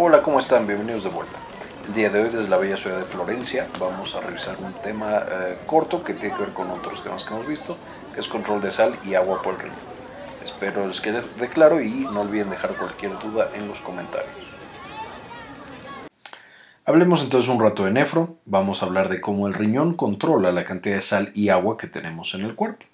Hola, ¿cómo están? Bienvenidos de vuelta. El día de hoy desde la bella ciudad de Florencia vamos a revisar un tema eh, corto que tiene que ver con otros temas que hemos visto, que es control de sal y agua por el riñón. Espero les quede claro y no olviden dejar cualquier duda en los comentarios. Hablemos entonces un rato de nefro, vamos a hablar de cómo el riñón controla la cantidad de sal y agua que tenemos en el cuerpo.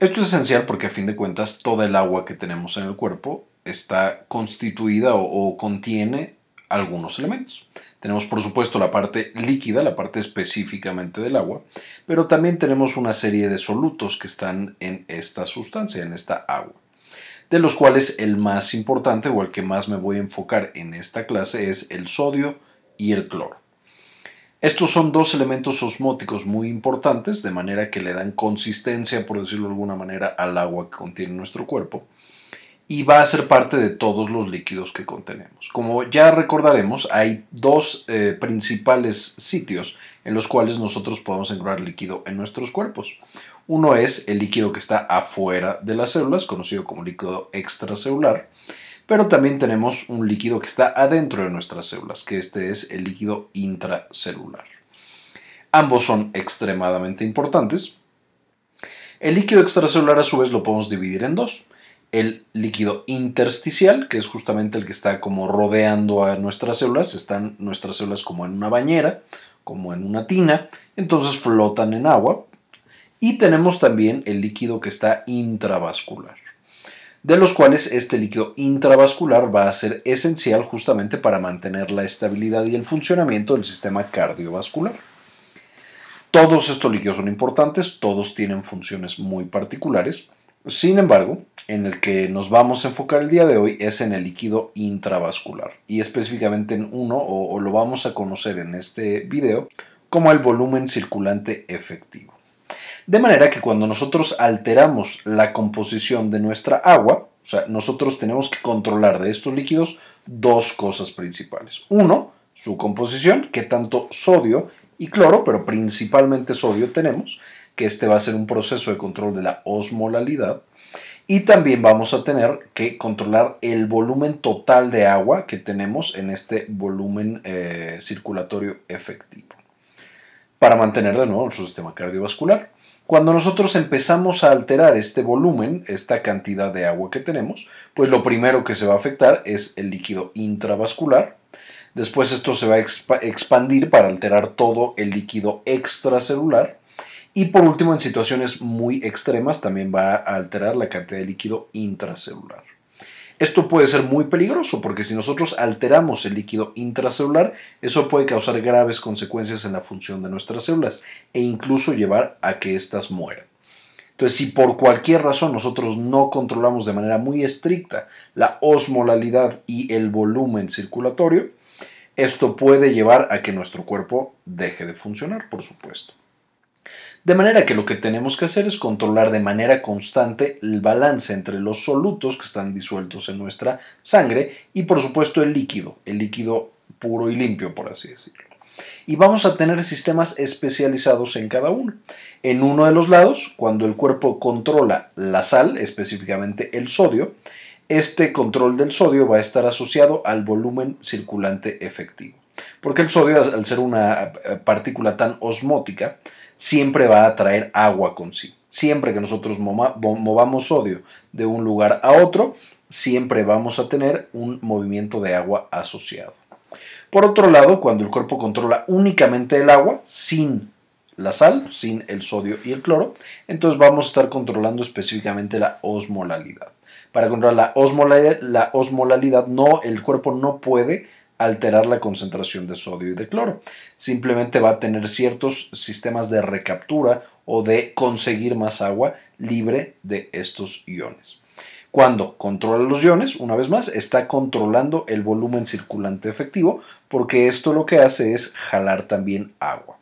Esto es esencial porque a fin de cuentas toda el agua que tenemos en el cuerpo está constituida o, contiene algunos elementos. Tenemos por supuesto la parte líquida, la parte específicamente del agua, pero también tenemos una serie de solutos que están en esta sustancia, en esta agua, de los cuales el más importante o el que más me voy a enfocar en esta clase es el sodio y el cloro. Estos son dos elementos osmóticos muy importantes, de manera que le dan consistencia, por decirlo de alguna manera, al agua que contiene nuestro cuerpo y va a ser parte de todos los líquidos que contenemos. Como ya recordaremos, hay dos eh, principales sitios en los cuales nosotros podemos encontrar líquido en nuestros cuerpos. Uno es el líquido que está afuera de las células, conocido como líquido extracelular, pero también tenemos un líquido que está adentro de nuestras células, que este es el líquido intracelular. Ambos son extremadamente importantes. El líquido extracelular a su vez lo podemos dividir en dos el líquido intersticial, que es justamente el que está como rodeando a nuestras células, están nuestras células como en una bañera, como en una tina, entonces flotan en agua. Y tenemos también el líquido que está intravascular, de los cuales este líquido intravascular va a ser esencial justamente para mantener la estabilidad y el funcionamiento del sistema cardiovascular. Todos estos líquidos son importantes, todos tienen funciones muy particulares sin embargo, en el que nos vamos a enfocar el día de hoy es en el líquido intravascular y específicamente en uno o, lo vamos a conocer en este video como el volumen circulante efectivo. De manera que cuando nosotros alteramos la composición de nuestra agua, o sea, nosotros tenemos que controlar de estos líquidos dos cosas principales. Uno, su composición, que tanto sodio y cloro, pero principalmente sodio tenemos, que este va a ser un proceso de control de la osmolalidad. Y también vamos a tener que controlar el volumen total de agua que tenemos en este volumen eh, circulatorio efectivo para mantener de nuevo nuestro sistema cardiovascular. Cuando nosotros empezamos a alterar este volumen, esta cantidad de agua que tenemos, pues lo primero que se va a afectar es el líquido intravascular. Después esto se va a expandir para alterar todo el líquido extracelular y por último, en situaciones muy extremas también va a alterar la cantidad de líquido intracelular. Esto puede ser muy peligroso porque si nosotros alteramos el líquido intracelular, eso puede causar graves consecuencias en la función de nuestras células e incluso llevar a que éstas mueran. Entonces, si por cualquier razón nosotros no controlamos de manera muy estricta la osmolalidad y el volumen circulatorio, esto puede llevar a que nuestro cuerpo deje de funcionar, por supuesto. De manera que lo que tenemos que hacer es controlar de manera constante el balance entre los solutos que están disueltos en nuestra sangre y por supuesto el líquido, el líquido puro y limpio, por así decirlo. Y vamos a tener sistemas especializados en cada uno. En uno de los lados, cuando el cuerpo controla la sal, específicamente el sodio, este control del sodio va a estar asociado al volumen circulante efectivo. Porque el sodio, al ser una eh, partícula tan osmótica, siempre va a traer agua consigo. Siempre que nosotros movamos sodio de un lugar a otro, siempre vamos a tener un movimiento de agua asociado. Por otro lado, cuando el cuerpo controla únicamente el agua, sin la sal, sin el sodio y el cloro, entonces vamos a estar controlando específicamente la osmolalidad. Para controlar la, osmolalidad, la osmolalidad no, el cuerpo no puede alterar la concentración de sodio y de cloro. Simplemente va a tener ciertos sistemas de recaptura o de conseguir más agua libre de estos iones. Cuando controla los iones, una vez más, está controlando el volumen circulante efectivo porque esto lo que hace es jalar también agua.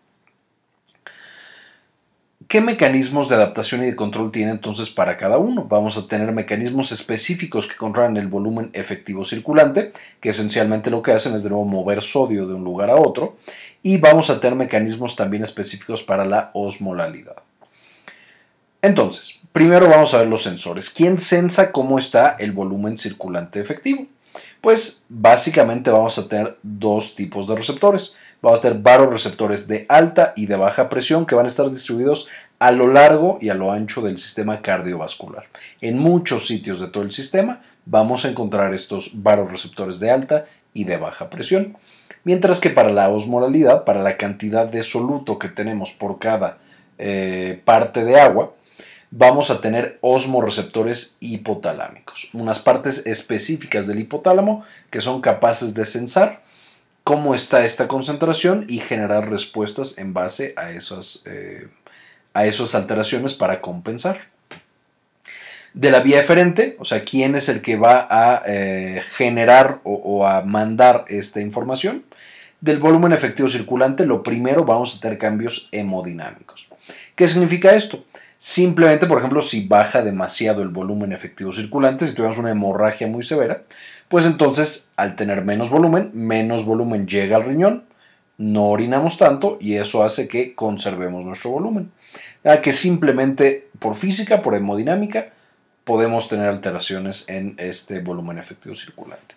¿Qué mecanismos de adaptación y de control tiene entonces para cada uno? Vamos a tener mecanismos específicos que controlan el volumen efectivo circulante, que esencialmente lo que hacen es de nuevo mover sodio de un lugar a otro, y vamos a tener mecanismos también específicos para la osmolalidad. Entonces, primero vamos a ver los sensores. ¿Quién sensa cómo está el volumen circulante efectivo? Pues básicamente vamos a tener dos tipos de receptores vamos a tener varorreceptores de alta y de baja presión que van a estar distribuidos a lo largo y a lo ancho del sistema cardiovascular. En muchos sitios de todo el sistema vamos a encontrar estos varorreceptores de alta y de baja presión. Mientras que para la osmoralidad, para la cantidad de soluto que tenemos por cada eh, parte de agua, vamos a tener osmoreceptores hipotalámicos, unas partes específicas del hipotálamo que son capaces de sensar cómo está esta concentración y generar respuestas en base a esas, eh, a esas alteraciones para compensar. De la vía eferente, o sea, quién es el que va a eh, generar o, o a mandar esta información. Del volumen efectivo circulante, lo primero vamos a tener cambios hemodinámicos. ¿Qué significa esto? Simplemente, por ejemplo, si baja demasiado el volumen efectivo circulante, si tuviéramos una hemorragia muy severa, pues entonces al tener menos volumen, menos volumen llega al riñón, no orinamos tanto y eso hace que conservemos nuestro volumen. Ya que simplemente por física, por hemodinámica, podemos tener alteraciones en este volumen efectivo circulante.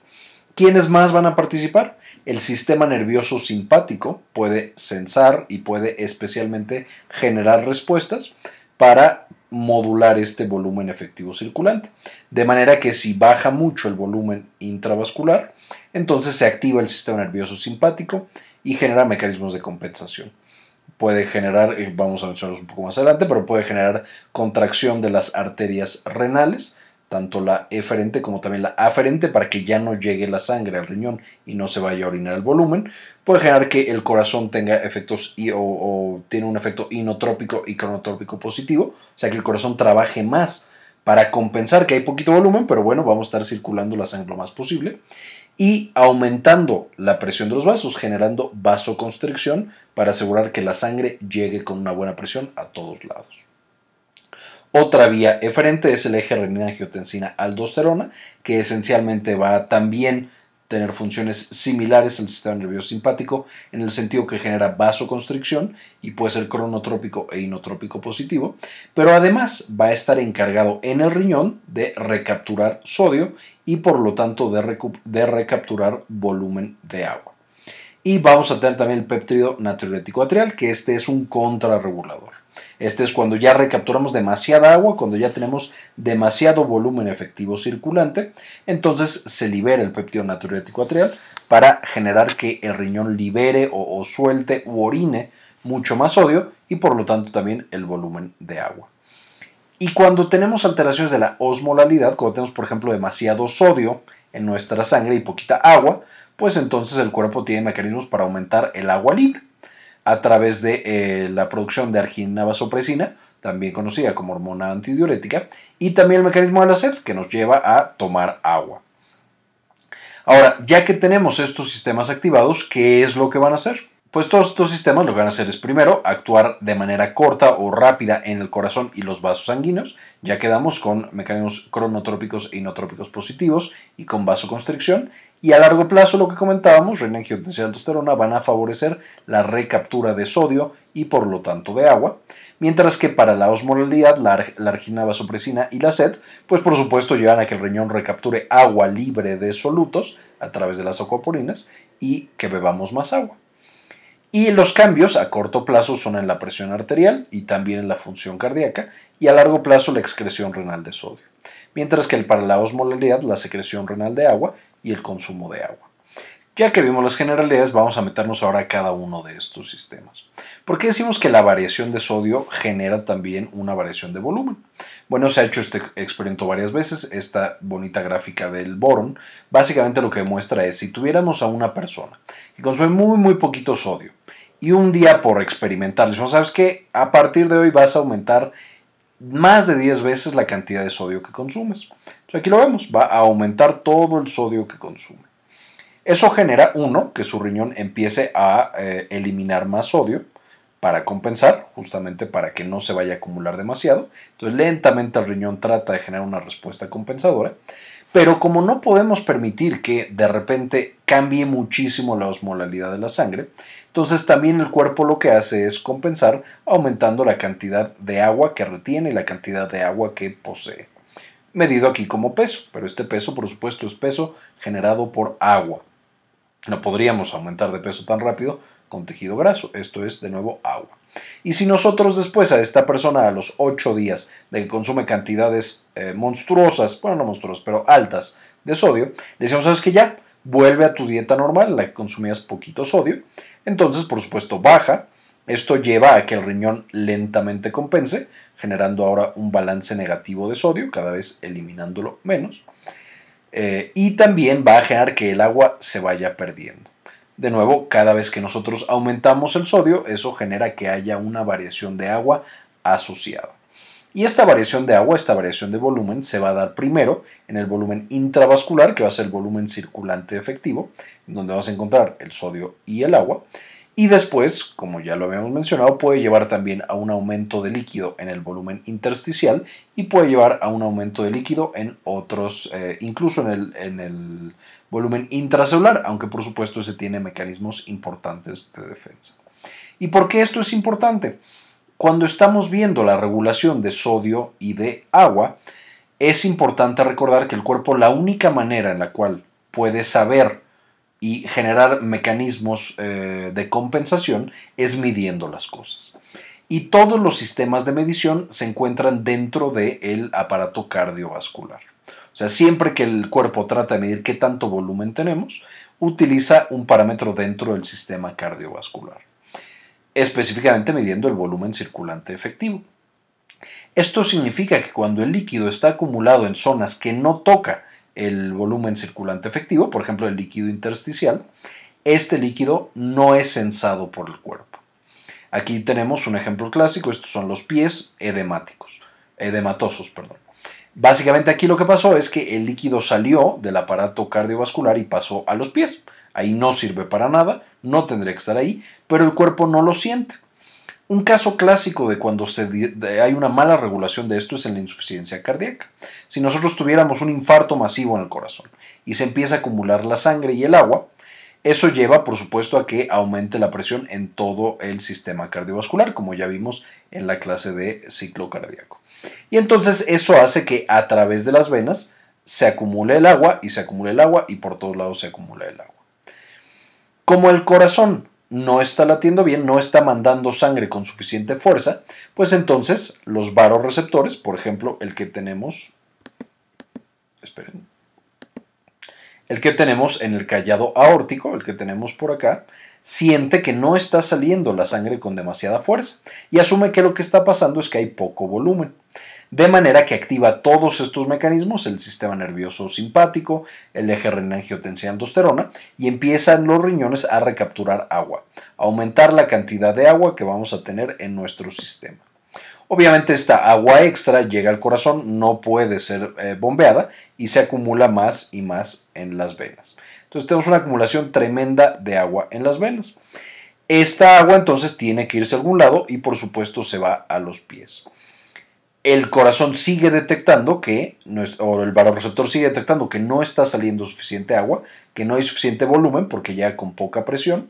¿Quiénes más van a participar? El sistema nervioso simpático puede sensar y puede especialmente generar respuestas para modular este volumen efectivo circulante. De manera que si baja mucho el volumen intravascular, entonces se activa el sistema nervioso simpático y genera mecanismos de compensación. Puede generar, eh, vamos a mencionarlos un poco más adelante, pero puede generar contracción de las arterias renales, tanto la eferente como también la aferente para que ya no llegue la sangre al riñón y no se vaya a orinar el volumen, puede generar que el corazón tenga efectos y, o, tiene un efecto inotrópico y cronotrópico positivo, o sea que el corazón trabaje más para compensar que hay poquito volumen, pero bueno, vamos a estar circulando la sangre lo más posible y aumentando la presión de los vasos, generando vasoconstricción para asegurar que la sangre llegue con una buena presión a todos lados. Otra vía eferente es el eje renina-angiotensina-aldosterona, que esencialmente va a también tener funciones similares al sistema nervioso simpático en el sentido que genera vasoconstricción y puede ser cronotrópico e inotrópico positivo, pero además va a estar encargado en el riñón de recapturar sodio y por lo tanto de, de recapturar volumen de agua. Y vamos a tener también el péptido natriurético atrial, que este es un contrarregulador. Este es cuando ya recapturamos demasiada agua, cuando ya tenemos demasiado volumen efectivo circulante, entonces se libera el peptido natriurético atrial para generar que el riñón libere o, suelte u orine mucho más sodio y por lo tanto también el volumen de agua. Y cuando tenemos alteraciones de la osmolalidad, cuando tenemos por ejemplo demasiado sodio en nuestra sangre y poquita agua, pues entonces el cuerpo tiene mecanismos para aumentar el agua libre a través de eh, la producción de arginina vasopresina, también conocida como hormona antidiurética, y también el mecanismo de la sed, que nos lleva a tomar agua. Ahora, ya que tenemos estos sistemas activados, ¿qué es lo que van a hacer? Pues todos estos sistemas lo que van a hacer es primero actuar de manera corta o rápida en el corazón y los vasos sanguíneos. Ya quedamos con mecanismos cronotrópicos e inotrópicos positivos y con vasoconstricción. Y a largo plazo, lo que comentábamos, renina angiotensina aldosterona van a favorecer la recaptura de sodio y por lo tanto de agua. Mientras que para la osmolalidad, la, argina vasopresina y la sed, pues por supuesto llevan a que el riñón recapture agua libre de solutos a través de las acuaporinas y que bebamos más agua. Y los cambios a corto plazo son en la presión arterial y también en la función cardíaca y a largo plazo la excreción renal de sodio, mientras que para la osmolaridad la secreción renal de agua y el consumo de agua. Ya que vimos las generalidades, vamos a meternos ahora a cada uno de estos sistemas. ¿Por qué decimos que la variación de sodio genera también una variación de volumen? Bueno, se ha hecho este experimento varias veces, esta bonita gráfica del boron. Básicamente lo que demuestra es, si tuviéramos a una persona que consume muy, muy poquito sodio, y un día por experimentar, ¿sabes qué? A partir de hoy vas a aumentar más de 10 veces la cantidad de sodio que consumes. Entonces aquí lo vemos, va a aumentar todo el sodio que consume. Eso genera, uno, que su riñón empiece a eh, eliminar más sodio para compensar, justamente para que no se vaya a acumular demasiado. Entonces, lentamente el riñón trata de generar una respuesta compensadora. Pero como no podemos permitir que de repente cambie muchísimo la osmolalidad de la sangre, entonces también el cuerpo lo que hace es compensar aumentando la cantidad de agua que retiene y la cantidad de agua que posee. Medido aquí como peso, pero este peso por supuesto es peso generado por agua. No podríamos aumentar de peso tan rápido con tejido graso, esto es de nuevo agua. Y si nosotros después a esta persona a los 8 días de que consume cantidades eh, monstruosas, bueno no monstruosas, pero altas de sodio, le decimos, sabes que ya, vuelve a tu dieta normal, la que consumías poquito sodio, entonces por supuesto baja, esto lleva a que el riñón lentamente compense, generando ahora un balance negativo de sodio, cada vez eliminándolo menos. Eh, y también va a generar que el agua se vaya perdiendo. De nuevo, cada vez que nosotros aumentamos el sodio, eso genera que haya una variación de agua asociada. Y esta variación de agua, esta variación de volumen, se va a dar primero en el volumen intravascular, que va a ser el volumen circulante efectivo, donde vas a encontrar el sodio y el agua. Y después, como ya lo habíamos mencionado, puede llevar también a un aumento de líquido en el volumen intersticial y puede llevar a un aumento de líquido en otros, eh, incluso en el, en el volumen intracelular, aunque por supuesto se tiene mecanismos importantes de defensa. ¿Y por qué esto es importante? Cuando estamos viendo la regulación de sodio y de agua, es importante recordar que el cuerpo la única manera en la cual puede saber y generar mecanismos eh, de compensación es midiendo las cosas. Y todos los sistemas de medición se encuentran dentro del aparato cardiovascular. O sea, siempre que el cuerpo trata de medir qué tanto volumen tenemos, utiliza un parámetro dentro del sistema cardiovascular, específicamente midiendo el volumen circulante efectivo. Esto significa que cuando el líquido está acumulado en zonas que no toca el volumen circulante efectivo, por ejemplo el líquido intersticial, este líquido no es sensado por el cuerpo. Aquí tenemos un ejemplo clásico, estos son los pies edemáticos, edematosos, perdón. Básicamente aquí lo que pasó es que el líquido salió del aparato cardiovascular y pasó a los pies. Ahí no sirve para nada, no tendría que estar ahí, pero el cuerpo no lo siente. Un caso clásico de cuando hay una mala regulación de esto es en la insuficiencia cardíaca. Si nosotros tuviéramos un infarto masivo en el corazón y se empieza a acumular la sangre y el agua, eso lleva, por supuesto, a que aumente la presión en todo el sistema cardiovascular, como ya vimos en la clase de ciclo cardíaco. Y entonces eso hace que a través de las venas se acumule el agua y se acumule el agua y por todos lados se acumula el agua. Como el corazón no está latiendo bien, no está mandando sangre con suficiente fuerza, pues entonces los varoreceptores, por ejemplo, el que tenemos, esperen, el que tenemos en el callado aórtico, el que tenemos por acá, siente que no está saliendo la sangre con demasiada fuerza y asume que lo que está pasando es que hay poco volumen. De manera que activa todos estos mecanismos, el sistema nervioso simpático, el eje renina-angiotensina-aldosterona, y empiezan los riñones a recapturar agua, aumentar la cantidad de agua que vamos a tener en nuestro sistema. Obviamente esta agua extra llega al corazón, no puede ser eh, bombeada y se acumula más y más en las venas. Entonces tenemos una acumulación tremenda de agua en las venas. Esta agua entonces tiene que irse a algún lado y por supuesto se va a los pies. El corazón sigue detectando que, o el receptor sigue detectando que no está saliendo suficiente agua, que no hay suficiente volumen porque ya con poca presión.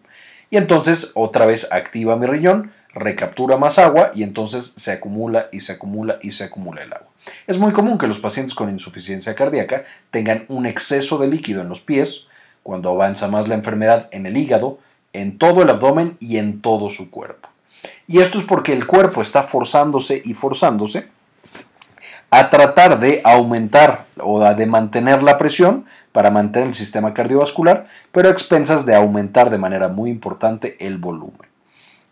Y entonces otra vez activa mi riñón, recaptura más agua y entonces se acumula y se acumula y se acumula el agua. Es muy común que los pacientes con insuficiencia cardíaca tengan un exceso de líquido en los pies, cuando avanza más la enfermedad en el hígado, en todo el abdomen y en todo su cuerpo. Y esto es porque el cuerpo está forzándose y forzándose a tratar de aumentar o de mantener la presión para mantener el sistema cardiovascular, pero a expensas de aumentar de manera muy importante el volumen.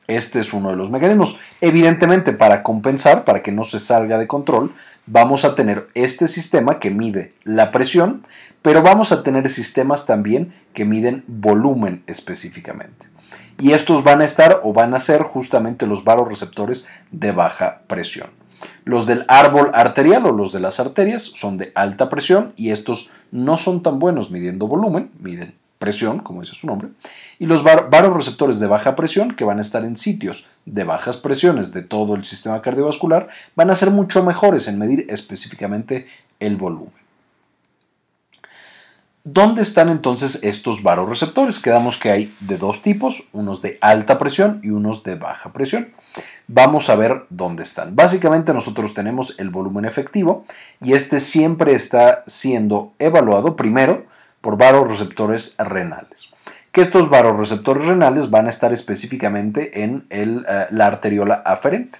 Este es uno de los mecanismos. Evidentemente, para compensar, para que no se salga de control, vamos a tener este sistema que mide la presión, pero vamos a tener sistemas también que miden volumen específicamente. Y estos van a estar o van a ser justamente los baroreceptores de baja presión. Los del árbol arterial o los de las arterias son de alta presión y estos no son tan buenos midiendo volumen, miden presión, como dice su nombre, y los varorreceptores de baja presión, que van a estar en sitios de bajas presiones de todo el sistema cardiovascular, van a ser mucho mejores en medir específicamente el volumen. ¿Dónde están entonces estos varorreceptores? Quedamos que hay de dos tipos, unos de alta presión y unos de baja presión. Vamos a ver dónde están. Básicamente nosotros tenemos el volumen efectivo y este siempre está siendo evaluado primero por varoreceptores renales. Que estos varorreceptores renales van a estar específicamente en eh, la arteriola aferente.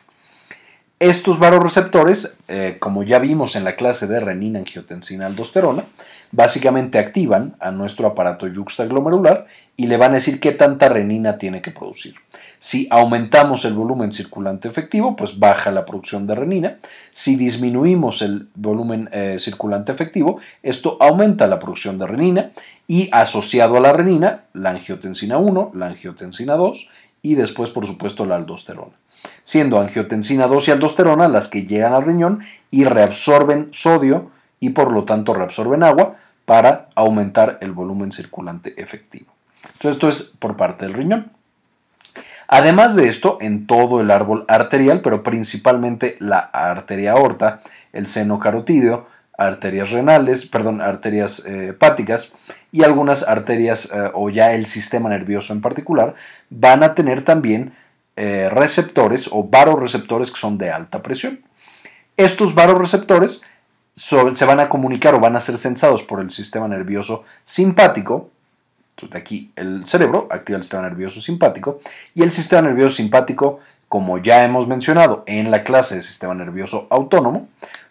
Estos varoreceptores, eh, como ya vimos en la clase de renina, angiotensina, aldosterona, básicamente activan a nuestro aparato yuxtaglomerular y le van a decir qué tanta renina tiene que producir. Si aumentamos el volumen circulante efectivo, pues baja la producción de renina. Si disminuimos el volumen eh, circulante efectivo, esto aumenta la producción de renina y asociado a la renina, la angiotensina 1, la angiotensina 2 y después, por supuesto, la aldosterona siendo angiotensina 2 y aldosterona las que llegan al riñón y reabsorben sodio y por lo tanto reabsorben agua para aumentar el volumen circulante efectivo. Entonces, esto es por parte del riñón. Además de esto, en todo el árbol arterial, pero principalmente la arteria aorta, el seno carotídeo, arterias renales, perdón, arterias eh, hepáticas y algunas arterias eh, o ya el sistema nervioso en particular, van a tener también eh, receptores o varoreceptores que son de alta presión. Estos varoreceptores se van a comunicar o van a ser sensados por el sistema nervioso simpático. de aquí el cerebro activa el sistema nervioso simpático y el sistema nervioso simpático, como ya hemos mencionado en la clase de sistema nervioso autónomo,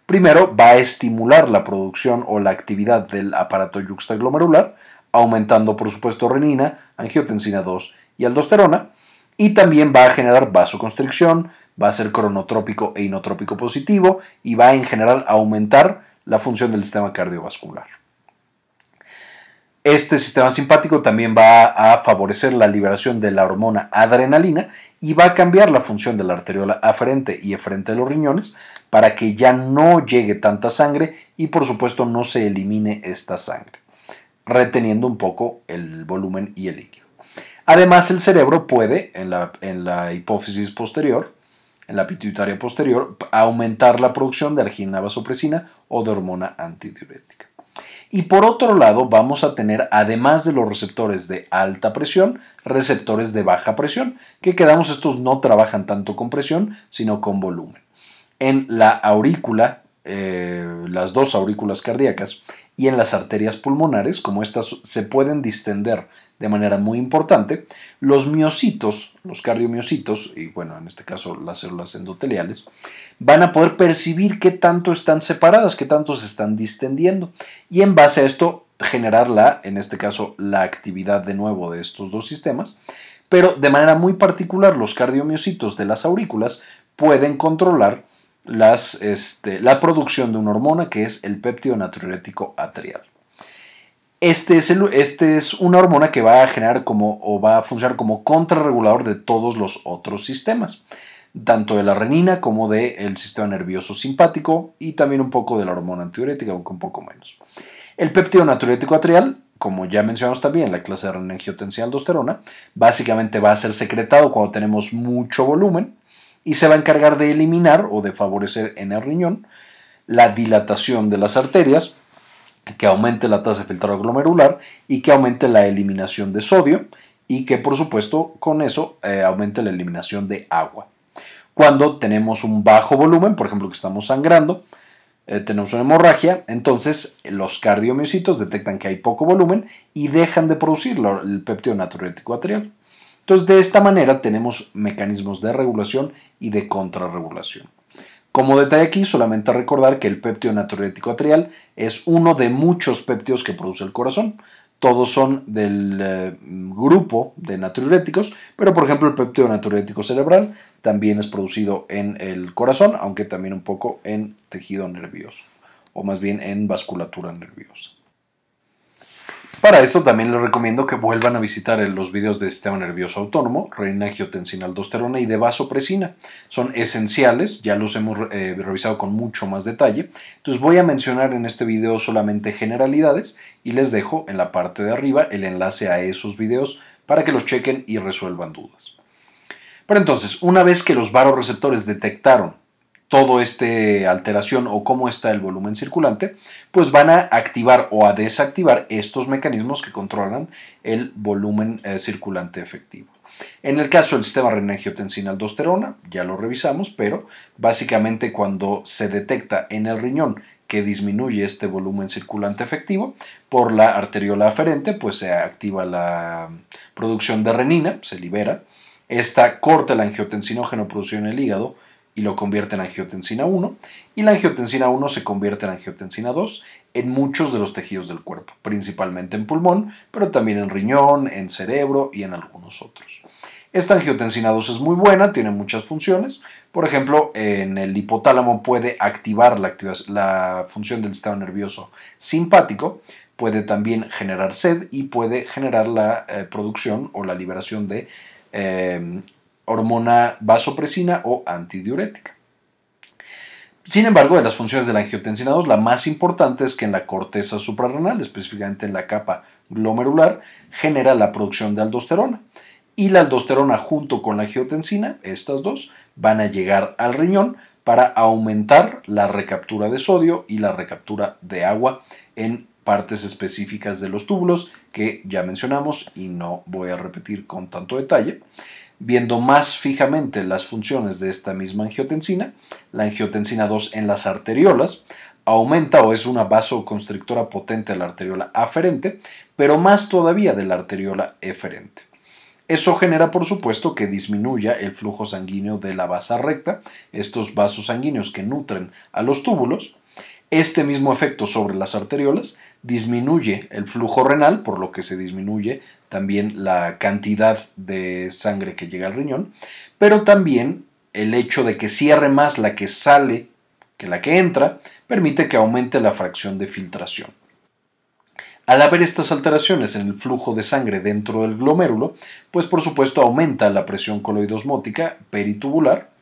primero va a estimular la producción o la actividad del aparato yuxtaglomerular, aumentando por supuesto renina, angiotensina 2 y aldosterona, y también va a generar vasoconstricción, va a ser cronotrópico e inotrópico positivo y va en general a aumentar la función del sistema cardiovascular. Este sistema simpático también va a favorecer la liberación de la hormona adrenalina y va a cambiar la función de la arteriola aferente y eferente de los riñones para que ya no llegue tanta sangre y por supuesto no se elimine esta sangre, reteniendo un poco el volumen y el líquido. Además, el cerebro puede, en la, hipófisis posterior, en la pituitaria posterior, aumentar la producción de argina vasopresina o de hormona antidiurética. Y por otro lado, vamos a tener, además de los receptores de alta presión, receptores de baja presión, que quedamos estos no trabajan tanto con presión, sino con volumen. En la aurícula eh, las dos aurículas cardíacas y en las arterias pulmonares, como estas se pueden distender de manera muy importante, los miocitos, los cardiomiocitos, y bueno, en este caso las células endoteliales, van a poder percibir qué tanto están separadas, qué tanto se están distendiendo, y en base a esto generar en este caso, la actividad de nuevo de estos dos sistemas, pero de manera muy particular los cardiomiocitos de las aurículas pueden controlar este, la producción de una hormona que es el péptido natriurético atrial. Este es, este es, una hormona que va a generar como o va a funcionar como contrarregulador de todos los otros sistemas, tanto de la renina como del sistema nervioso simpático y también un poco de la hormona antiurética, aunque un poco menos. El péptido natriurético atrial, como ya mencionamos también la clase de renina aldosterona, básicamente va a ser secretado cuando tenemos mucho volumen y se va a encargar de eliminar o de favorecer en el riñón la dilatación de las arterias, que aumente la tasa de filtrado glomerular y que aumente la eliminación de sodio y que por supuesto con eso eh, aumente la eliminación de agua. Cuando tenemos un bajo volumen, por ejemplo que estamos sangrando, eh, tenemos una hemorragia, entonces los cardiomiocitos detectan que hay poco volumen y dejan de producir el péptido natriurético atrial. Entonces, de esta manera tenemos mecanismos de regulación y de contrarregulación. Como detalle aquí, solamente recordar que el péptido natriurético atrial es uno de muchos péptidos que produce el corazón. Todos son del eh, grupo de natriuréticos, pero por ejemplo el péptido natriurético cerebral también es producido en el corazón, aunque también un poco en tejido nervioso, o más bien en vasculatura nerviosa. Para esto también les recomiendo que vuelvan a visitar los videos de sistema nervioso autónomo, renina angiotensina aldosterona y de vasopresina. Son esenciales, ya los hemos eh, revisado con mucho más detalle. Entonces voy a mencionar en este video solamente generalidades y les dejo en la parte de arriba el enlace a esos videos para que los chequen y resuelvan dudas. Pero entonces, una vez que los varoreceptores detectaron todo este alteración o cómo está el volumen circulante, pues van a activar o a desactivar estos mecanismos que controlan el volumen eh, circulante efectivo. En el caso del sistema renina-angiotensina-aldosterona, ya lo revisamos, pero básicamente cuando se detecta en el riñón que disminuye este volumen circulante efectivo por la arteriola aferente, pues se activa la producción de renina, se libera, esta corta el angiotensinógeno producido en el hígado, y lo convierte en angiotensina 1 y la angiotensina 1 se convierte en angiotensina 2 en muchos de los tejidos del cuerpo, principalmente en pulmón, pero también en riñón, en cerebro y en algunos otros. Esta angiotensina 2 es muy buena, tiene muchas funciones. Por ejemplo, en el hipotálamo puede activar la, función del sistema nervioso simpático, puede también generar sed y puede generar la eh, producción o la liberación de eh, hormona vasopresina o antidiurética. Sin embargo, de las funciones de la angiotensina 2, la más importante es que en la corteza suprarrenal, específicamente en la capa glomerular, genera la producción de aldosterona. Y la aldosterona junto con la angiotensina, estas dos, van a llegar al riñón para aumentar la recaptura de sodio y la recaptura de agua en partes específicas de los túbulos que ya mencionamos y no voy a repetir con tanto detalle viendo más fijamente las funciones de esta misma angiotensina, la angiotensina 2 en las arteriolas, aumenta o es una vasoconstrictora potente de la arteriola aferente, pero más todavía de la arteriola eferente. Eso genera, por supuesto, que disminuya el flujo sanguíneo de la basa recta, estos vasos sanguíneos que nutren a los túbulos. Este mismo efecto sobre las arteriolas disminuye el flujo renal, por lo que se disminuye también la cantidad de sangre que llega al riñón, pero también el hecho de que cierre más la que sale que la que entra, permite que aumente la fracción de filtración. Al haber estas alteraciones en el flujo de sangre dentro del glomérulo, pues por supuesto aumenta la presión coloidosmótica peritubular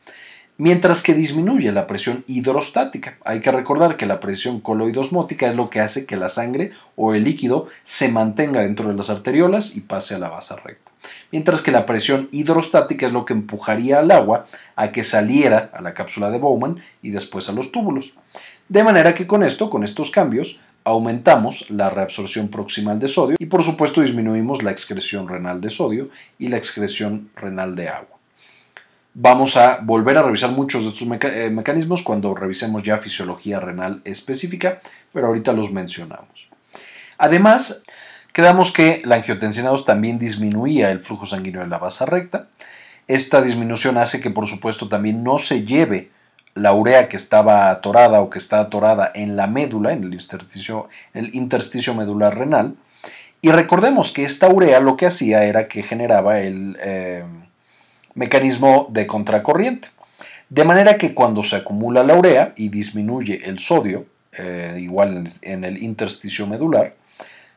mientras que disminuye la presión hidrostática. Hay que recordar que la presión coloidosmótica es lo que hace que la sangre o el líquido se mantenga dentro de las arteriolas y pase a la base recta, mientras que la presión hidrostática es lo que empujaría al agua a que saliera a la cápsula de Bowman y después a los túbulos. De manera que con esto, con estos cambios, aumentamos la reabsorción proximal de sodio y por supuesto disminuimos la excreción renal de sodio y la excreción renal de agua. Vamos a volver a revisar muchos de estos eh, mecanismos cuando revisemos ya fisiología renal específica, pero ahorita los mencionamos. Además, quedamos que la angiotensina también disminuía el flujo sanguíneo en la base recta. Esta disminución hace que, por supuesto, también no se lleve la urea que estaba atorada o que está atorada en la médula, en el intersticio, el intersticio medular renal. Y recordemos que esta urea lo que hacía era que generaba el... Eh, mecanismo de contracorriente. De manera que cuando se acumula la urea y disminuye el sodio, eh, igual en el intersticio medular,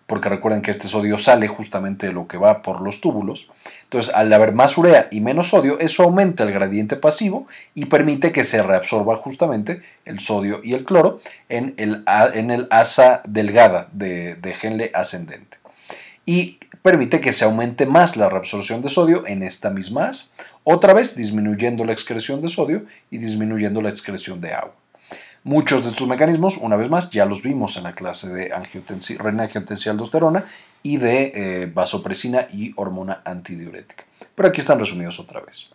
porque recuerden que este sodio sale justamente de lo que va por los túbulos. Entonces, al haber más urea y menos sodio, eso aumenta el gradiente pasivo y permite que se reabsorba justamente el sodio y el cloro en el, en el asa delgada de, de genle ascendente y permite que se aumente más la reabsorción de sodio en esta misma otra vez disminuyendo la excreción de sodio y disminuyendo la excreción de agua. Muchos de estos mecanismos, una vez más, ya los vimos en la clase de renina angiotensina aldosterona y de eh, vasopresina y hormona antidiurética. Pero aquí están resumidos otra vez.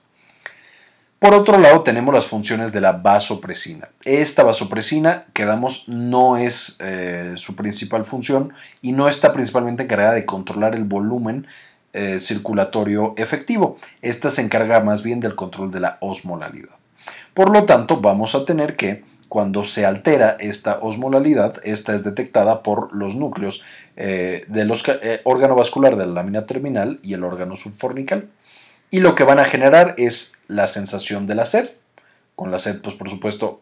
Por otro lado, tenemos las funciones de la vasopresina. Esta vasopresina, quedamos, no es eh, su principal función y no está principalmente encargada de controlar el volumen eh, circulatorio efectivo. Esta se encarga más bien del control de la osmolalidad. Por lo tanto, vamos a tener que cuando se altera esta osmolalidad, esta es detectada por los núcleos eh, del órgano vascular de la lámina terminal y el órgano subfornical y lo que van a generar es la sensación de la sed. Con la sed, pues por supuesto,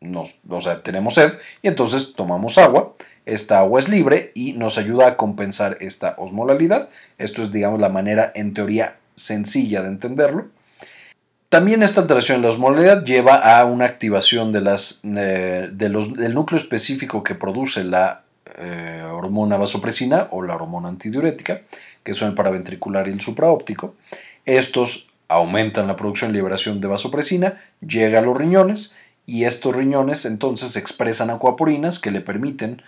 nos, tenemos sed y entonces tomamos agua. Esta agua es libre y nos ayuda a compensar esta osmolalidad. Esto es, digamos, la manera en teoría sencilla de entenderlo. También esta alteración en la osmolalidad lleva a una activación de las, eh, del núcleo específico que produce la eh, hormona vasopresina o la hormona antidiurética, que son el paraventricular y el supraóptico. Estos aumentan la producción y liberación de vasopresina, llega a los riñones y estos riñones entonces expresan acuaporinas que le permiten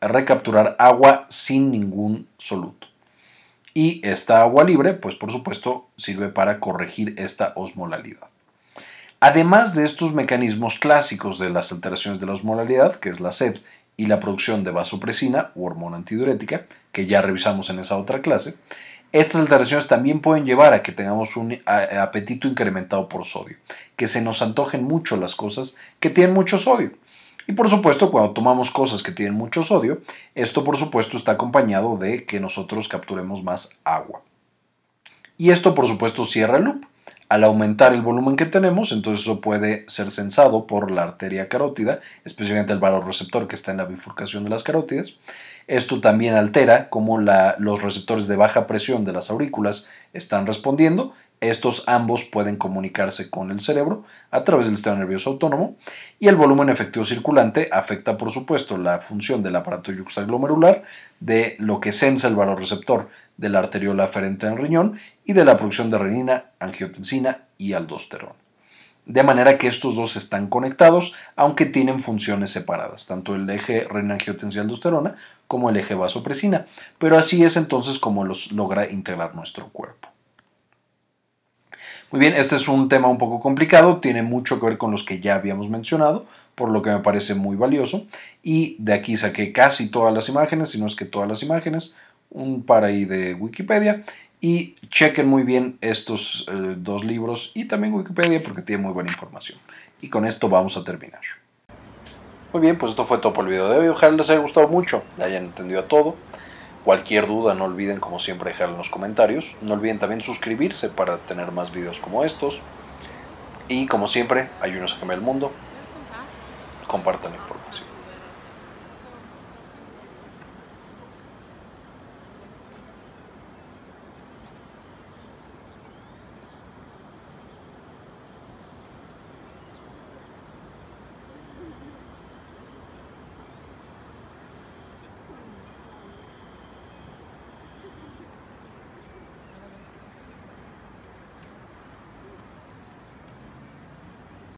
recapturar agua sin ningún soluto. Y esta agua libre, pues por supuesto, sirve para corregir esta osmolalidad. Además de estos mecanismos clásicos de las alteraciones de la osmolalidad, que es la sed y la producción de vasopresina o hormona antidiurética, que ya revisamos en esa otra clase, estas alteraciones también pueden llevar a que tengamos un eh, apetito incrementado por sodio, que se nos antojen mucho las cosas que tienen mucho sodio. Y por supuesto, cuando tomamos cosas que tienen mucho sodio, esto por supuesto está acompañado de que nosotros capturemos más agua. Y esto por supuesto cierra el loop al aumentar el volumen que tenemos, entonces eso puede ser sensado por la arteria carótida, especialmente el receptor que está en la bifurcación de las carótidas. Esto también altera cómo los receptores de baja presión de las aurículas están respondiendo estos ambos pueden comunicarse con el cerebro a través del sistema nervioso autónomo y el volumen efectivo circulante afecta, por supuesto, la función del aparato yuxtaglomerular, de lo que sensa el valor de la arteriola aferente al riñón y de la producción de renina, angiotensina y aldosterona. De manera que estos dos están conectados, aunque tienen funciones separadas, tanto el eje renina-angiotensina-aldosterona como el eje vasopresina, pero así es entonces como los logra integrar nuestro cuerpo. Muy bien, este es un tema un poco complicado, tiene mucho que ver con los que ya habíamos mencionado, por lo que me parece muy valioso. Y de aquí saqué casi todas las imágenes, si no es que todas las imágenes, un par ahí de Wikipedia. Y chequen muy bien estos eh, dos libros y también Wikipedia porque tiene muy buena información. Y con esto vamos a terminar. Muy bien, pues esto fue todo por el video de hoy. Ojalá les haya gustado mucho, hayan entendido a todo. Cualquier duda no olviden como siempre dejarla en los comentarios. No olviden también suscribirse para tener más videos como estos. Y como siempre, ayúdenos a cambiar el mundo. Compartan información.